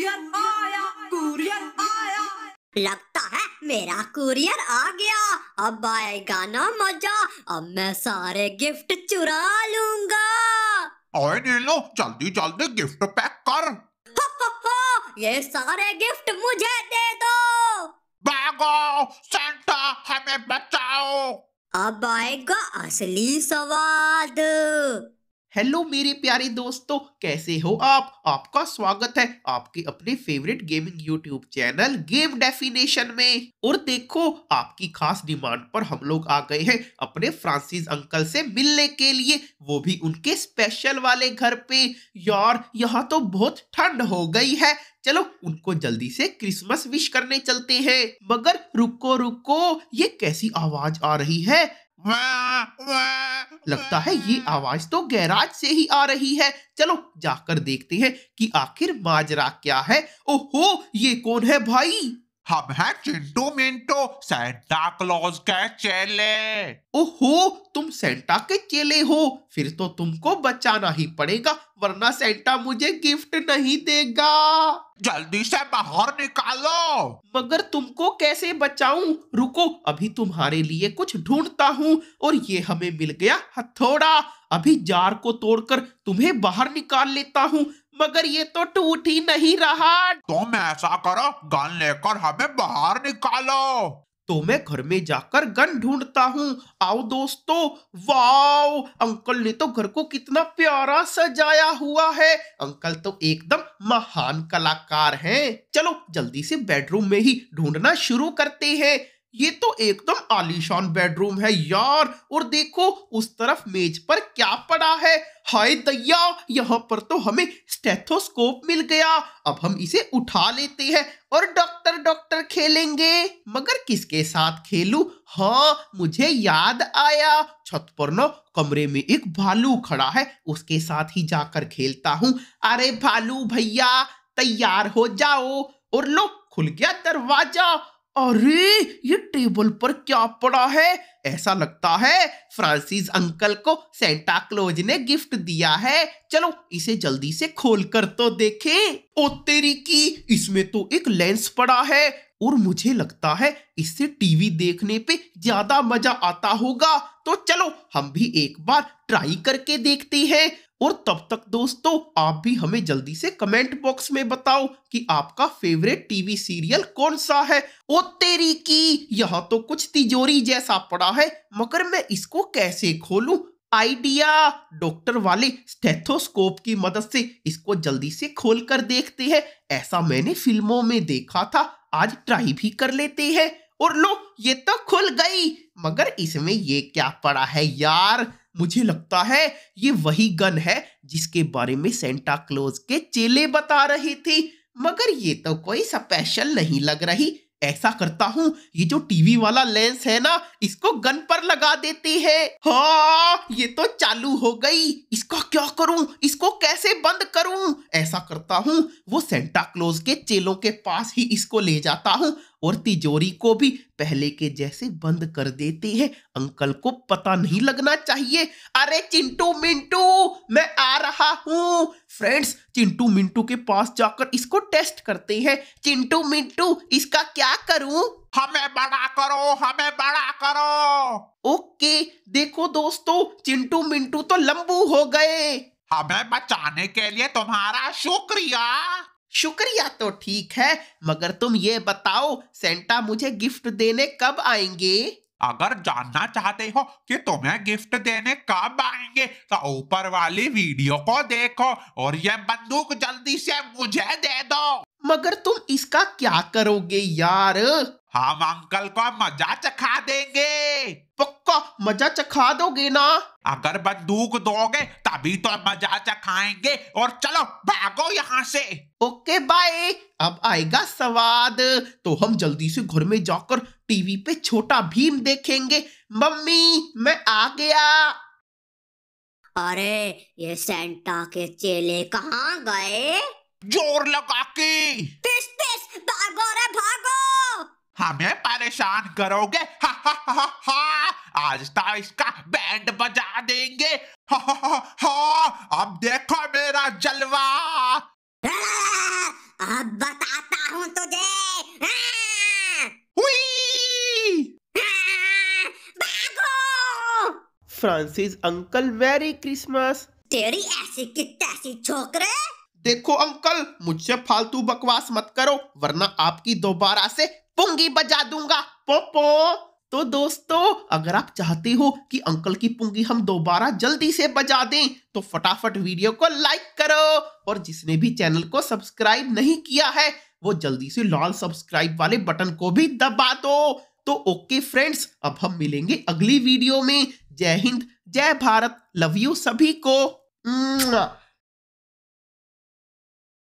Courier आया courier आया लगता है मेरा कुरियर आ गया अब आएगा ना मजा अब मैं सारे गिफ्ट चुरा लूंगा और नीलो जल्दी जल्दी गिफ्ट पैक कर हो ये सारे गिफ्ट मुझे दे दो भागो सेंटा हमें बचाओ अब आएगा असली सवाद हेलो मेरे प्यारे दोस्तों कैसे हो आप आपका स्वागत है आपके अपने favourite gaming YouTube channel game definition में और देखो आपकी खास डिमांड पर हम लोग आ गए हैं अपने फ्रांसिस अंकल से मिलने के लिए वो भी उनके स्पेशल वाले घर पे यार यहाँ तो बहुत ठंड हो गई है चलो उनको जल्दी से क्रिसमस विश करने चलते हैं मगर रुको रुको ये कैसी आवाज आ रही है वा, वा। लगता है ये आवाज तो गैराज से ही आ रही है चलो जाकर देखते हैं कि आखिर माजरा क्या है ओहो ये कौन है भाई हम है चिंटू मिंटो सेंटा क्लॉज के चेले ओहो तुम सेंटा के चेले हो फिर तो तुमको बचाना ही पड़ेगा वरना सेंटा मुझे गिफ्ट नहीं देगा जल्दी से बाहर निकालो मगर तुमको कैसे बचाऊं रुको अभी तुम्हारे लिए कुछ ढूंढता हूँ और ये हमें मिल गया हथौड़ा अभी जार को तोड़कर तुम्हें बाहर निकाल लेता हूँ मगर ये तो टूट ही नहीं रहा तुम तो ऐसा करो गन लेकर हमें बाहर निकालो तो मैं घर में जाकर गन ढूंढता हूँ आओ दोस्तों वाओ अंकल ने तो घर को कितना प्यारा सजाया हुआ है अंकल तो एकदम महान कलाकार हैं चलो जल्दी से बेडरूम में ही ढूंढना शुरू करते हैं ये तो एकदम आलीशान बेडरूम है यार और देखो उस तरफ मेज पर क्या पड़ा है हाय दया यहाँ पर तो हमें स्टेथोस्कोप मिल गया अब हम इसे उठा लेते हैं और डॉक्टर डॉक्टर खेलेंगे मगर किसके साथ खेलू हाँ मुझे याद आया छत पर ना कमरे में एक भालू खड़ा है उसके साथ ही जाकर खेलता हूँ अरे भालू भैया तैयार हो जाओ और लो खुल गया दरवाजा अरे ये टेबल पर क्या पड़ा है ऐसा लगता है फ्रांसिस अंकल को सेंटा क्लोज ने गिफ्ट दिया है चलो इसे जल्दी से खोल कर तो देखे ओ तेरी की इसमें तो एक लेंस पड़ा है और मुझे लगता है इससे टीवी देखने पे ज्यादा मजा आता होगा तो चलो हम भी एक बार ट्राई करके देखते हैं और तब तक दोस्तों आप भी हमें जल्दी से कमेंट बॉक्स में बताओ कि आपका फेवरेट टीवी सीरियल कौन सा है ओ तेरी की यह तो कुछ तिजोरी जैसा पड़ा है मगर मैं इसको कैसे खोलू आइडिया डॉक्टर वाले स्टेथोस्कोप की मदद से इसको जल्दी से खोल कर देखते हैं ऐसा मैंने फिल्मों में देखा था आज ट्राई भी कर लेते हैं और लो ये तो खुल गई मगर इसमें ये क्या पड़ा है यार मुझे लगता है ये वही गन है जिसके बारे में सेंटा क्लोज के चेले बता रहे थे मगर ये तो कोई स्पेशल नहीं लग रही ऐसा करता हूँ ये जो टीवी वाला लेंस है ना इसको गन पर लगा देते हैं हाँ ये तो चालू हो गई इसका क्या करूं इसको कैसे बंद करूं ऐसा करता हूँ वो सेंटा क्लोज के चेलों के पास ही इसको ले जाता हूँ और तिजोरी को भी पहले के जैसे बंद कर देते हैं अंकल को पता नहीं लगना चाहिए अरे चिंटू मिंटू मैं आ रहा हूँ फ्रेंड्स चिंटू मिंटू के पास जाकर इसको टेस्ट करते हैं चिंटू मिंटू इसका क्या करूं हमें बड़ा करो हमें बड़ा करो ओके देखो दोस्तों चिंटू मिंटू तो लंबू हो गए हमें बचाने के लिए तुम्हारा शुक्रिया शुक्रिया तो ठीक है मगर तुम ये बताओ सेंटा मुझे गिफ्ट देने कब आएंगे अगर जानना चाहते हो कि तुम्हें गिफ्ट देने कब आएंगे तो ऊपर वाली वीडियो को देखो और ये बंदूक जल्दी से मुझे दे दो मगर तुम इसका क्या करोगे यार हम हाँ, अंकल को मजा चखा देंगे पक्का मजा चखा दोगे ना अगर बंदूक दोगे तभी तो मजा चखाएंगे और चलो भागो यहाँ से ओके बाय अब आएगा सवाद तो हम जल्दी से घर में जाकर टीवी पे छोटा भीम देखेंगे मम्मी मैं आ गया अरे ये सेंटा के चेले कहाँ गए जोर लगा के तिस तिस भागो रे भागो हमें परेशान करोगे हा हा हा हा, हा। आज तो इसका बैंड बजा देंगे हा हा हा, हा। अब देखो मेरा जलवा अब बताता हूँ तुझे फ्रांसिस अंकल मैरी क्रिसमस तेरी ऐसी की छोकरे देखो अंकल मुझसे फालतू बकवास मत करो वरना आपकी दोबारा से पुंगी बजा दूंगा पोपो तो दोस्तों अगर आप चाहते हो कि अंकल की पुंगी हम दोबारा जल्दी से बजा दें तो फटाफट वीडियो को लाइक करो और जिसने भी चैनल को सब्सक्राइब नहीं किया है वो जल्दी से लाल सब्सक्राइब वाले बटन को भी दबा दो तो ओके फ्रेंड्स अब हम मिलेंगे अगली वीडियो में जय हिंद जय भारत लव यू सभी को